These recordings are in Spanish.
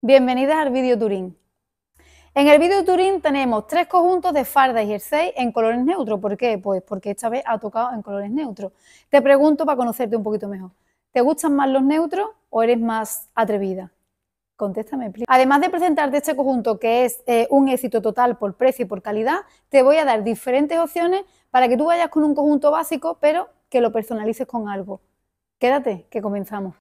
Bienvenidas al vídeo Turín. En el vídeo Turín tenemos tres conjuntos de fardas y jersey en colores neutros. ¿Por qué? Pues porque esta vez ha tocado en colores neutros. Te pregunto para conocerte un poquito mejor. ¿Te gustan más los neutros o eres más atrevida? Contéstame, Además de presentarte este conjunto que es eh, un éxito total por precio y por calidad, te voy a dar diferentes opciones para que tú vayas con un conjunto básico, pero que lo personalices con algo. Quédate, que comenzamos.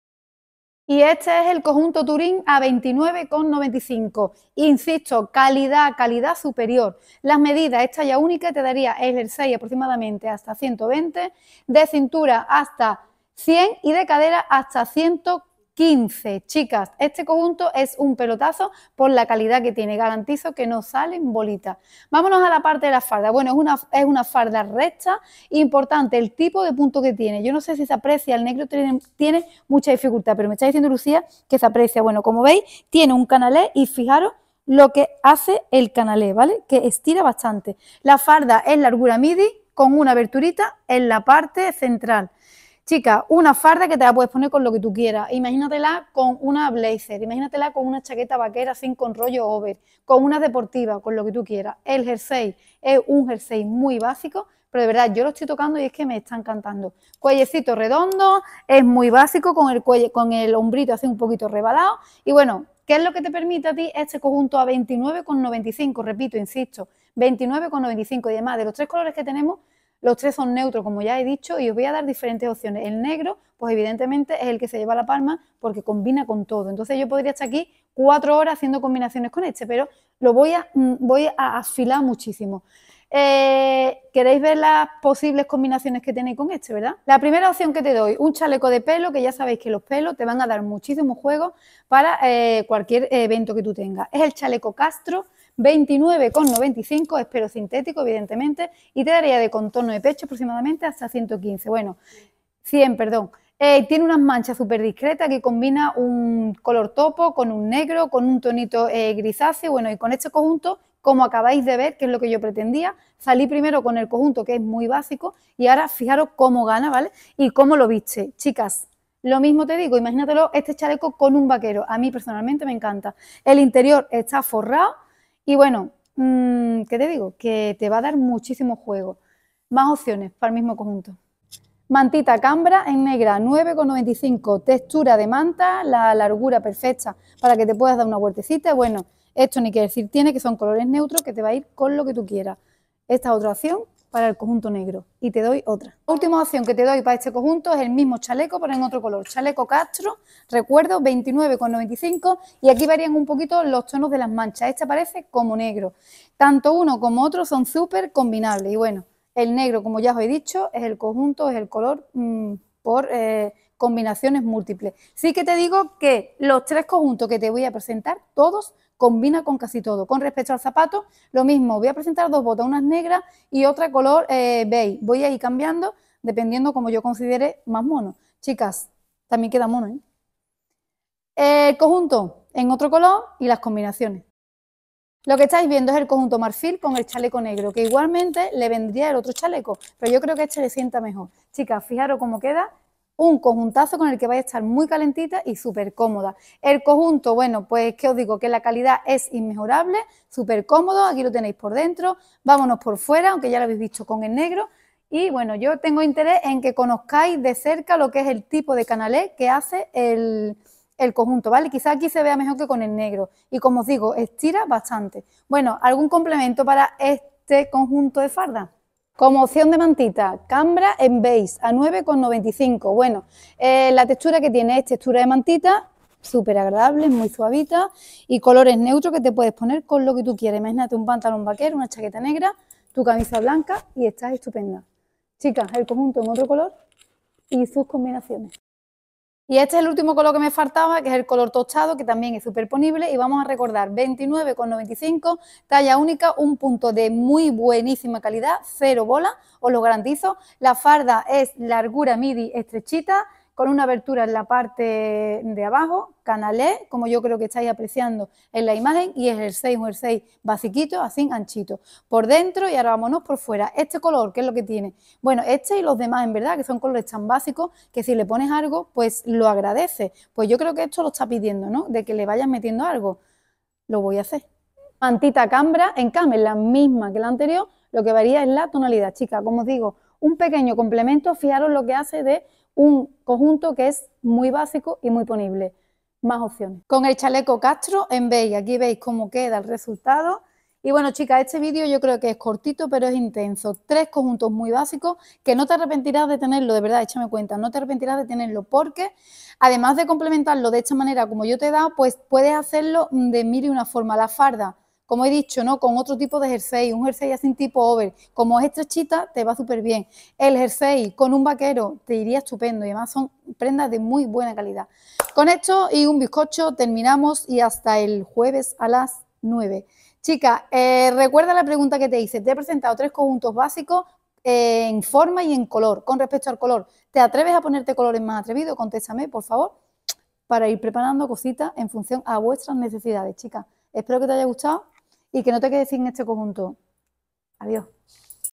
Y este es el conjunto Turín a 29,95. Insisto, calidad, calidad superior. Las medidas, esta ya única, te daría el 6 aproximadamente hasta 120, de cintura hasta 100 y de cadera hasta 140. 15. Chicas, este conjunto es un pelotazo por la calidad que tiene. Garantizo que no salen bolitas. Vámonos a la parte de la farda. Bueno, es una, es una farda recta. Importante el tipo de punto que tiene. Yo no sé si se aprecia. El negro tiene, tiene mucha dificultad, pero me está diciendo Lucía que se aprecia. Bueno, como veis, tiene un canalé y fijaros lo que hace el canalé, ¿vale? Que estira bastante. La farda es largura midi con una aberturita en la parte central. Chica, una farda que te la puedes poner con lo que tú quieras. Imagínatela con una blazer, imagínatela con una chaqueta vaquera sin con rollo over, con una deportiva, con lo que tú quieras. El jersey es un jersey muy básico, pero de verdad yo lo estoy tocando y es que me están cantando. Cuellecito redondo, es muy básico, con el, cuello, con el hombrito así un poquito rebalado. Y bueno, ¿qué es lo que te permite a ti este conjunto a 29,95? Repito, insisto, 29,95 y demás. De los tres colores que tenemos, los tres son neutros, como ya he dicho, y os voy a dar diferentes opciones. El negro, pues evidentemente es el que se lleva la palma porque combina con todo. Entonces yo podría estar aquí cuatro horas haciendo combinaciones con este, pero lo voy a, mm, voy a afilar muchísimo. Eh, queréis ver las posibles combinaciones que tenéis con este, ¿verdad? La primera opción que te doy, un chaleco de pelo, que ya sabéis que los pelos te van a dar muchísimo juego para eh, cualquier evento que tú tengas. Es el chaleco Castro 29,95, es pero sintético, evidentemente, y te daría de contorno de pecho aproximadamente hasta 115, bueno, 100, perdón. Eh, tiene unas manchas súper discretas que combina un color topo con un negro, con un tonito eh, grisáceo, bueno, y con este conjunto como acabáis de ver, que es lo que yo pretendía. Salí primero con el conjunto, que es muy básico, y ahora fijaros cómo gana, ¿vale? Y cómo lo viste. Chicas, lo mismo te digo, imagínatelo, este chaleco con un vaquero. A mí personalmente me encanta. El interior está forrado, y bueno, mm, ¿qué te digo? Que te va a dar muchísimo juego. Más opciones para el mismo conjunto. Mantita cambra en negra, 9,95. Textura de manta, la largura perfecta para que te puedas dar una vueltecita. Bueno, esto ni quiere decir tiene que son colores neutros que te va a ir con lo que tú quieras. Esta otra opción para el conjunto negro. Y te doy otra. última opción que te doy para este conjunto es el mismo chaleco, pero en otro color. Chaleco Castro, recuerdo, 29,95 y aquí varían un poquito los tonos de las manchas. Este aparece como negro. Tanto uno como otro son súper combinables. Y bueno, el negro, como ya os he dicho, es el conjunto, es el color mm, por... Eh, combinaciones múltiples. Sí que te digo que los tres conjuntos que te voy a presentar, todos combina con casi todo. Con respecto al zapato, lo mismo, voy a presentar dos botas, unas negra... y otra color eh, beige. Voy a ir cambiando dependiendo como yo considere más mono. Chicas, también queda mono, El ¿eh? Eh, conjunto en otro color y las combinaciones. Lo que estáis viendo es el conjunto marfil con el chaleco negro, que igualmente le vendría el otro chaleco, pero yo creo que este le sienta mejor. Chicas, fijaros cómo queda un conjuntazo con el que vais a estar muy calentita y súper cómoda. El conjunto, bueno, pues que os digo que la calidad es inmejorable, súper cómodo, aquí lo tenéis por dentro, vámonos por fuera, aunque ya lo habéis visto con el negro. Y bueno, yo tengo interés en que conozcáis de cerca lo que es el tipo de canalé que hace el, el conjunto, ¿vale? Quizá aquí se vea mejor que con el negro. Y como os digo, estira bastante. Bueno, ¿algún complemento para este conjunto de farda? Como opción de mantita, Cambra en beige a 9,95. Bueno, eh, la textura que tiene es textura de mantita, súper agradable, muy suavita y colores neutros que te puedes poner con lo que tú quieras. Imagínate un pantalón vaquero, una chaqueta negra, tu camisa blanca y estás estupenda. Chicas, el conjunto en otro color y sus combinaciones. Y este es el último color que me faltaba, que es el color tostado, que también es superponible. Y vamos a recordar, 29,95, talla única, un punto de muy buenísima calidad, cero bola, os lo garantizo. La farda es largura midi estrechita, con una abertura en la parte de abajo, canalé, e, como yo creo que estáis apreciando en la imagen, y es el o el 6, basiquito, así anchito, por dentro y ahora vámonos por fuera. Este color, ¿qué es lo que tiene? Bueno, este y los demás, en verdad, que son colores tan básicos que si le pones algo, pues lo agradece. Pues yo creo que esto lo está pidiendo, ¿no? De que le vayas metiendo algo. Lo voy a hacer. Mantita cambra, en cambio, la misma que la anterior, lo que varía es la tonalidad, chica, como os digo, un pequeño complemento, fijaros lo que hace de un conjunto que es muy básico y muy ponible. Más opciones. Con el chaleco Castro en beige, aquí veis cómo queda el resultado. Y bueno, chicas, este vídeo yo creo que es cortito, pero es intenso. Tres conjuntos muy básicos que no te arrepentirás de tenerlo, de verdad, échame cuenta, no te arrepentirás de tenerlo, porque además de complementarlo de esta manera como yo te he dado, pues puedes hacerlo de mil y una forma. La farda como he dicho, ¿no? Con otro tipo de jersey, un jersey así tipo over, como es estrechita, te va súper bien. El jersey con un vaquero te iría estupendo y además son prendas de muy buena calidad. Con esto y un bizcocho terminamos y hasta el jueves a las 9. Chica, eh, recuerda la pregunta que te hice. Te he presentado tres conjuntos básicos eh, en forma y en color. Con respecto al color, ¿te atreves a ponerte colores más atrevidos? Contéstame, por favor, para ir preparando cositas en función a vuestras necesidades, Chica, Espero que te haya gustado y que no te quedes sin este conjunto. Adiós.